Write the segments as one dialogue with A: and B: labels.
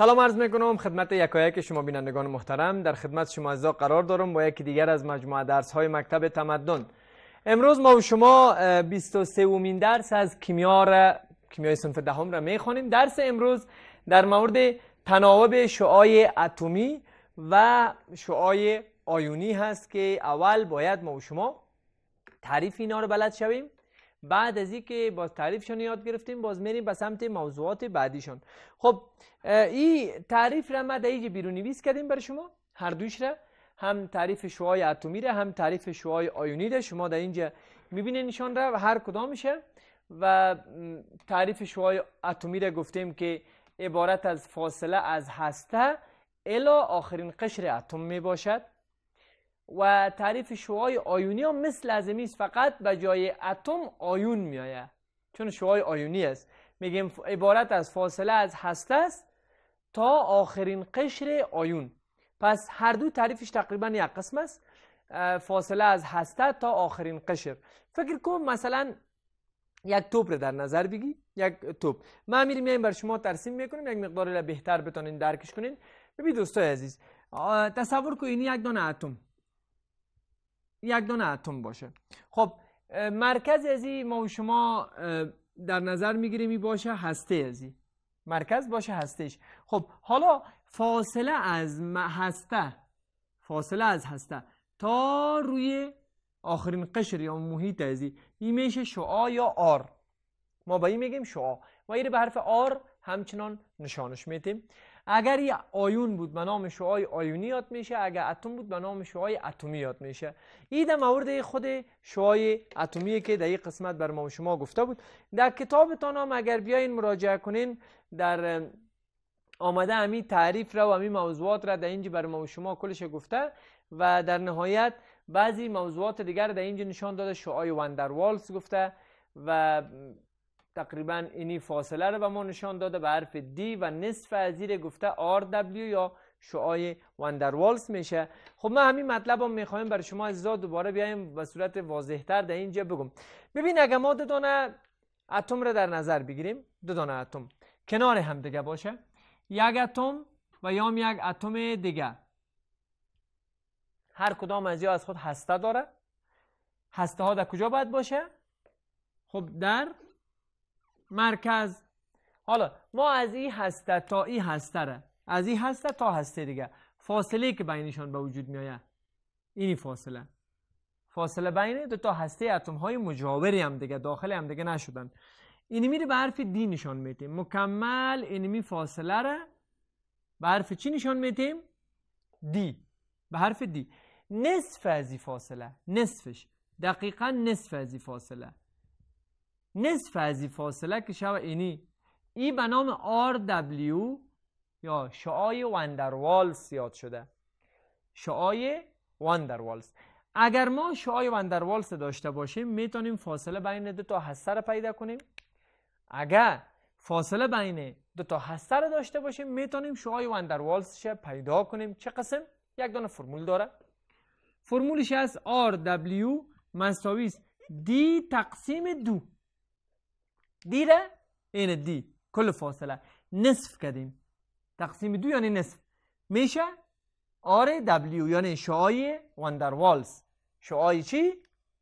A: سلام عرض میکنم خدمت یکایک شما بینندگان محترم در خدمت شما عزیزا قرار دارم با یکی دیگر از مجموعه درس های مکتب تمدن امروز ما و شما 23 اومین درس از کیمیا را کیمیای صنف دهم را میخوانیم درس امروز در مورد تناوب شعای اتمی و شعای آیونی هست که اول باید ما و شما تعریف اینا رو بلد شویم بعد از اینکه باز تعریفشان یاد گرفتیم باز میریم به سمت موضوعات بعدیشان خب این تعریف را ما در اینجا بیرون نویس کردیم برای شما هر دویش را هم تعریف شوهای اتمی را هم تعریف شوهای آیونی را شما در اینجا میبینین نشان را و هر میشه. و تعریف شعای اتمی را گفتیم که عبارت از فاصله از هسته الا آخرین قشر اتم میباشد و تعریف شوهای آیونی هم مثل لازمی است فقط به جای اتم آیون میآید چون شوهای آیونی است میگیم عبارت از فاصله از هسته است تا آخرین قشر آیون پس هر دو تعریفش تقریبا یک قسم است فاصله از هسته تا آخرین قشر فکر کن مثلا یک توپ رو در نظر بگی یک توپ ما میریم میایم بر شما ترسیم میکنیم یک مقدار بهتر بتونین درکش کنین ببین دوستای عزیز تصور کو این یک دانه اتم یک دونه اتم باشه خب مرکز ازی ما و شما در نظر میگیریم باشه هسته ازی مرکز باشه هستش خب حالا فاصله از هسته فاصله از هسته تا روی آخرین قشر یا محیط ازی این میشه شعا یا آر ما به این میگیم شعا و این به حرف آر همچنان نشانش میتیم اگر یه آیون بود به نام شعای آیونی یاد میشه اگر اتم بود به نام شعای اتمی یاد میشه این در مورد خود شعای اتمی که در این قسمت بر ما و شما گفته بود در کتابتان هم اگر بیاین مراجعه کنین در آمده همی تعریف را و همی موضوعات را در اینجا بر ما و شما کلش گفته و در نهایت بعضی موضوعات دیگر در اینجا نشان داده شعای وندروالس گفته و تقریبا اینی فاصله رو به ما نشان داده به حرف دی و نصف از زیر گفته دبلیو یا شعای وندروالس میشه خب ما همین مطلب هم میخوایم برای شما عزیزا دوباره بیایم به صورت واضحتر در اینجا بگم ببین اگه ما دو دانه اتم رو در نظر بگیریم دو دانه اتم کنار هم دیگه باشه یک اتم و یا یک اتم دیگه هر کدام از یا از خود هسته داره هسته ها در کجا باید باشه خب در مرکز حالا ما از این هسته تا این هسته از این هسته تا هسته دیگه فاصله که بینشان به وجود می آید اینی فاصله فاصله بین دو تا هسته اتم های مجاوری هم دیگه داخل هم دیگه نشدن اینی میره به حرف دی نشان میتیم مکمل اینمی فاصله را به حرف چی نشان میتیم دی به حرف دی نصف از فاصله نصفش دقیقا نصف از فاصله نصف از این فاصله که شوه اینی ای به نام RW یا شعای وندروالز یاد شده شعای وندروالز اگر ما شعای وندروالز داشته باشیم میتونیم فاصله بین دو تا هسته رو پیدا کنیم اگر فاصله بین دو تا هسته رو داشته باشیم میتونیم شعای وندروالز رو پیدا کنیم چه قسم یک دونه فرمول داره فرمولش از RW مساوی دی تقسیم دو دیره این دی کل فاصله نصف کردیم تقسیم دو یعنی نصف میشه آر دبلیو یعنی شعای والز شعای چی؟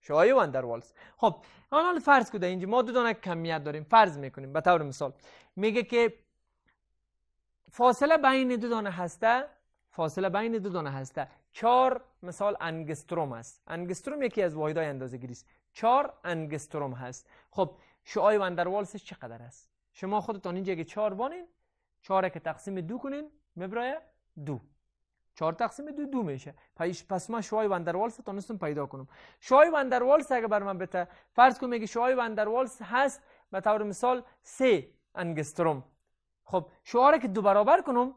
A: شعای والز خب حالا فرض کده اینجا ما دو دانه کمیت داریم فرض میکنیم به طور مثال میگه که فاصله بین دو دانه هسته فاصله بین دو دانه هسته چهار مثال انگستروم است انگستروم یکی از واحدهای اندازه چهار انگستروم هست خب شعای وندروالسش چقدر است شما خودتان اینجا که چهار بانین چهاره که تقسیم دو کنین میبرای دو چهار تقسیم دو دو میشه پس من شوهای وندروالس تانستم پیدا کنم شعای وندروالس اگه بر من بته فرض کنم میگه وندروالس هست به طور مثال سه انگستروم خب شعاره که دو برابر کنم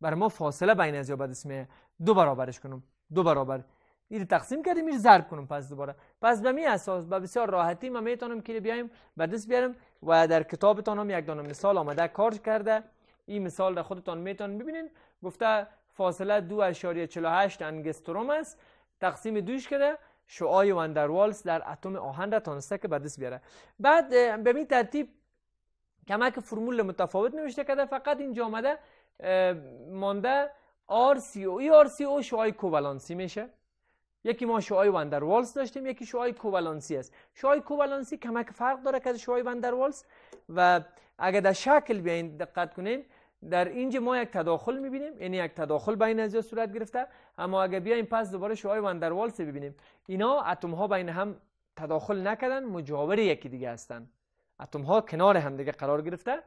A: بر ما فاصله بین از یا اسمه دو برابرش کنم دو برابر این تقسیم کردیم این ضرب کنم پس دوباره پس به می اساس به بسیار راحتی ما میتونم که بیایم و بیارم و در کتابتان هم یک دانه مثال آمده کار کرده این مثال در خودتان میتون ببینین گفته فاصله دو 2.48 انگستروم است تقسیم دوش کرده شعای وندروالس در اتم آهن را تانسته که به بیاره بعد به این ترتیب کمک فرمول متفاوت نوشته کرده فقط اینجا آمده مانده او. ای او شعای کوولانسی میشه یکی ما شعای والز داشتیم یکی شعای کووالانسی است شعای کوولانسی کمک فرق داره که از شعای والز و اگر در شکل بیاین دقت کنیم در اینجا ما یک تداخل میبینیم یعنی یک تداخل بین از صورت گرفته اما اگر بیاین پس دوباره شعای والز ببینیم اینا اتم ها بین هم تداخل نکردن مجاور یکی دیگه هستن اتم ها کنار هم دیگه قرار گرفته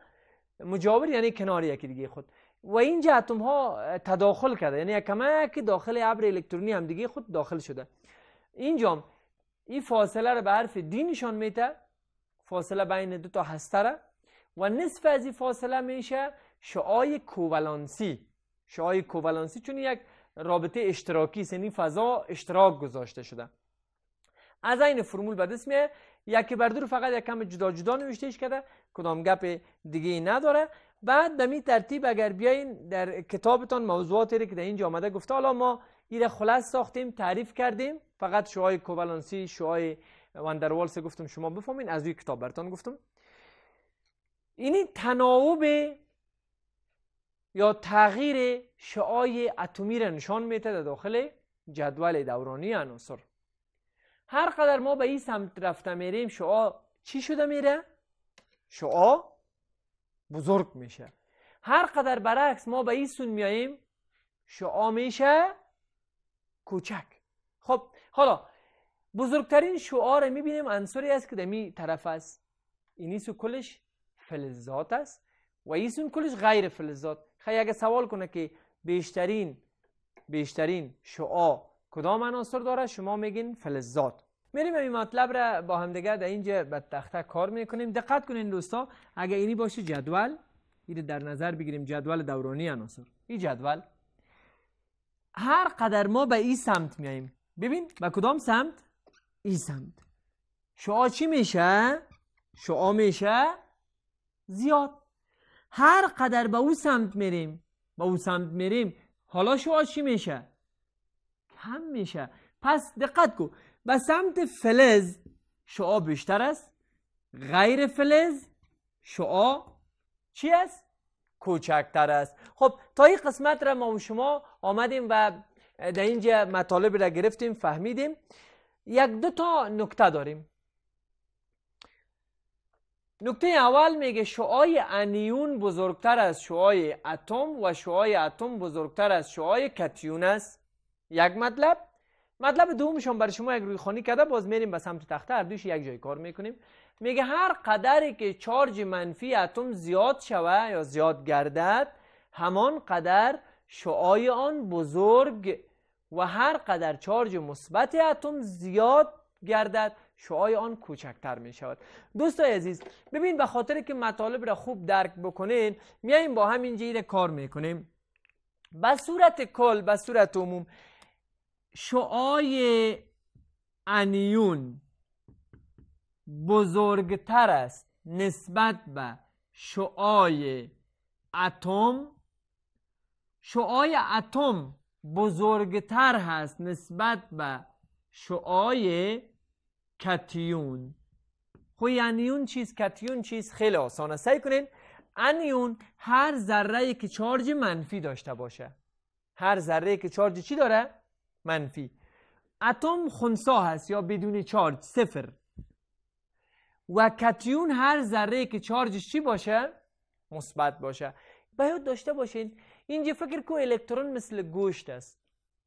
A: مجاور یعنی کنار یکی دیگه خود و اینجا اتم ها تداخل کرده یعنی که داخل ابر الکترونی همدیگه خود داخل شده اینجا این فاصله رو به حرف دی نشان میده فاصله بین دو تا هسته و نصف از این فاصله میشه شعای کوولانسی شعای کوولانسی چون یک رابطه اشتراکی است یعنی فضا اشتراک گذاشته شده از این فرمول به دست میه یکی بر فقط یک کم جدا جدا نوشته کرده کدام گپ دیگه نداره بعد به می ترتیب اگر بیاین در کتابتان موضوعاتی که در اینجا آمده گفته حالا ما ایره خلاص ساختیم تعریف کردیم فقط شعای کوولانسی شعای واندروالس گفتم شما بفهمین از روی کتاب برتان گفتم اینی تناوب یا تغییر شعای اتمی را نشان میده در داخل جدول دورانی عناصر هر قدر ما به این سمت رفته میریم شعا چی شده میره؟ شعا بزرگ میشه هر قدر برعکس ما به این سون میاییم شعا میشه کوچک خب حالا بزرگترین شعا رو میبینیم انصاری است که دمی طرف است این سو کلش فلزات است و این کلش غیر فلزات خیلی اگه سوال کنه که بیشترین بیشترین شعا کدام عناصر داره شما میگین فلزات میریم این مطلب را با دیگه در اینجا به تخته کار میکنیم دقت کنین دوستا اگه اینی باشه جدول این در نظر بگیریم جدول دورانی عناصر این جدول هر قدر ما به این سمت میاییم ببین به کدام سمت این سمت شعا چی میشه شعا میشه زیاد هر قدر به او سمت میریم به او سمت میریم حالا شعا چی میشه کم میشه پس دقت کن و سمت فلز شعا بیشتر است غیر فلز شعا چی است؟ کوچکتر است خب تا این قسمت را ما و شما آمدیم و در اینجا مطالب را گرفتیم فهمیدیم یک دو تا نکته داریم نکته اول میگه شعای انیون بزرگتر از شعای اتم و شعای اتم بزرگتر از شعای کتیون است یک مطلب مطلب هم برای شما یک روی خانی کرده باز میریم به سمت تخته هر دوش یک جای کار میکنیم میگه هر قدری که چارج منفی اتم زیاد شوه یا زیاد گردد همان قدر شعای آن بزرگ و هر قدر چارج مثبت اتم زیاد گردد شعای آن کوچکتر می شود دوستای عزیز ببین به خاطر که مطالب را خوب درک بکنین میایم با همین جیره کار میکنیم به صورت کل به صورت عموم شعای انیون بزرگتر است نسبت به شعای اتم شعای اتم بزرگتر هست نسبت به شعای کتیون خوی خب انیون چیز کتیون چیز خیلی آسانه سعی کنین انیون هر ذره که چارج منفی داشته باشه هر ذره که چارج چی داره منفی اتم خونسا هست یا بدون چارج صفر و کتیون هر ذره که چارجش چی باشه مثبت باشه باید داشته باشین اینجا فکر کو الکترون مثل گوشت است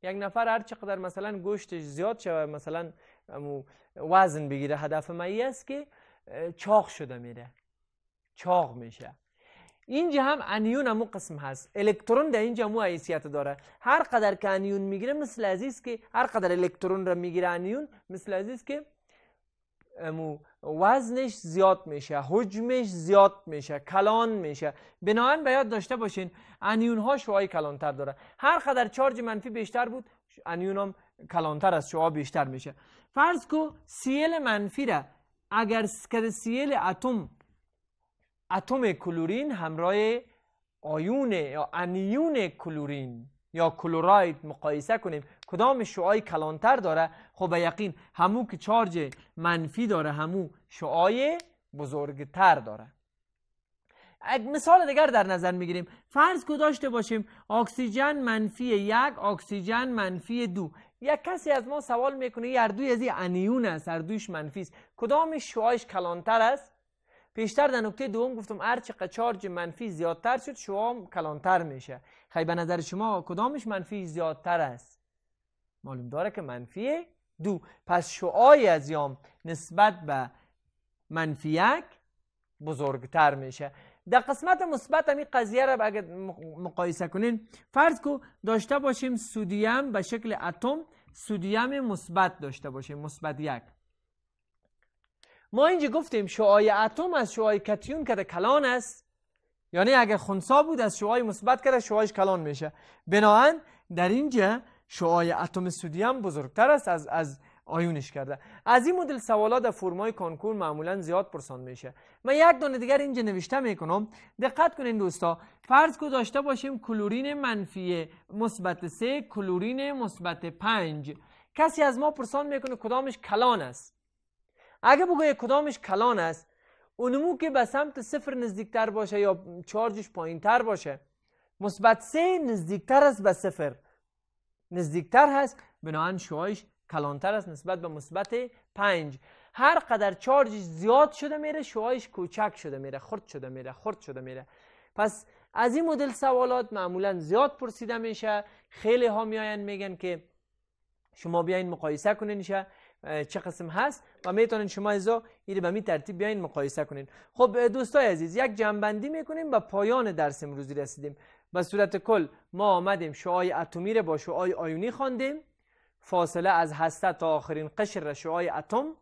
A: یک نفر هر چقدر مثلا گوشتش زیاد شود مثلا وزن بگیره هدف مایی است که چاق شده میره چاق میشه اینجا هم انیون هم قسم هست الکترون در اینجا مو حیثیت داره هر قدر که انیون میگیره مثل عزیز که هر قدر الکترون را میگیره انیون مثل عزیز که مو وزنش زیاد میشه حجمش زیاد میشه کلان میشه بنابراین باید داشته باشین انیون ها شعای کلانتر داره هر قدر چارج منفی بیشتر بود انیون هم کلانتر از شعا بیشتر میشه فرض کو سیل منفی را اگر که سیل اتم اتم کلورین همراه آیون یا انیون کلورین یا کلوراید مقایسه کنیم کدام شعای کلانتر داره خب به یقین همو که چارج منفی داره همو شعای بزرگتر داره اگه مثال دیگر در نظر میگیریم فرض که داشته باشیم اکسیژن منفی یک اکسیژن منفی دو یک کسی از ما سوال میکنه هر دوی از این انیون است هر منفی است کدام شعایش کلانتر است پیشتر در نکته دوم گفتم هر چقدر چارج منفی زیادتر شد شعام کلانتر میشه خیلی به نظر شما کدامش منفی زیادتر است معلوم داره که منفی دو پس شعای از یام نسبت به منفی یک بزرگتر میشه در قسمت مثبت این قضیه را اگر مقایسه کنین فرض کو داشته باشیم سودیم به شکل اتم سودیم مثبت داشته باشیم مثبت یک ما اینجا گفتیم شعای اتم از شعای کتیون کرده کلان است یعنی اگر خونسا بود از شعای مثبت کرده شعایش کلان میشه بناهن در اینجا شعای اتم سودیم بزرگتر است از از آیونش کرده از این مدل سوالات در فرمای کانکور معمولا زیاد پرسان میشه من یک دانه دیگر اینجا نوشته میکنم دقت کنین دوستا فرض داشته باشیم کلورین منفی مثبت 3 کلورین مثبت 5 کسی از ما پرسان میکنه کدامش کلان است اگه بگه کدامش کلان است اونمو که به سمت صفر نزدیکتر باشه یا چارجش پایین تر باشه مثبت سه نزدیکتر است به صفر نزدیکتر هست بناهن شوهایش کلانتر است نسبت به مثبت پنج هر قدر چارجش زیاد شده میره شوهایش کوچک شده میره خرد شده میره خرد شده میره پس از این مدل سوالات معمولا زیاد پرسیده میشه خیلی ها میاین میگن که شما بیاین مقایسه کنین چه قسم هست و میتونین شما ازا ایره به می ترتیب بیاین مقایسه کنین خب دوستای عزیز یک جنبندی میکنیم و پایان درس امروزی رسیدیم به صورت کل ما آمدیم شعای اتمی رو با شعای آیونی خواندیم فاصله از هسته تا آخرین قشر شعای اتم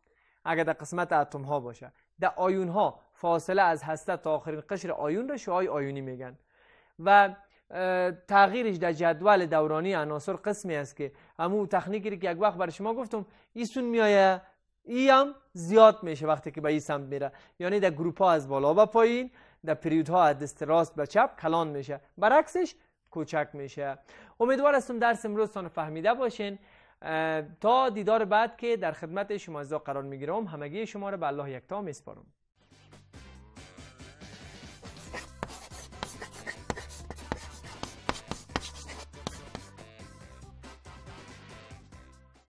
A: اگر در قسمت اتم ها باشه در آیون ها فاصله از هسته تا آخرین قشر آیون رو شعای آیونی میگن و تغییرش در جدول دورانی عناصر قسمی است که همون تکنیکی که یک وقت برای شما گفتم ایسون میایه ای هم زیاد میشه وقتی که به این سمت میره یعنی در گروپ ها از بالا به پایین در پریود ها از دست راست به چپ کلان میشه برعکسش کوچک میشه امیدوار هستم درس امروز فهمیده باشین تا دیدار بعد که در خدمت شما از قرار میگیرم همگی شما رو به الله یکتا میسپارم